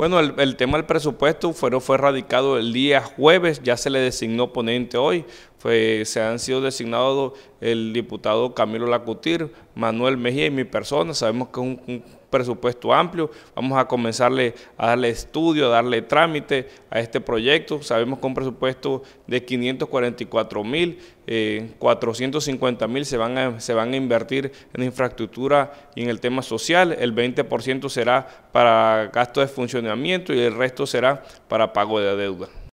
Bueno, el, tema del presupuesto fue, fue radicado el día jueves, ya se le designó ponente hoy. Fue, se han sido designados el diputado Camilo Lacutir, Manuel Mejía y mi persona. Sabemos que es un presupuesto amplio, vamos a comenzarle a darle estudio, a darle trámite a este proyecto. Sabemos que un presupuesto de 544 mil, 450 eh, mil se, van a, se van a invertir en infraestructura y en el tema social, el 20% será para gastos de funcionamiento y el resto será para pago de deuda.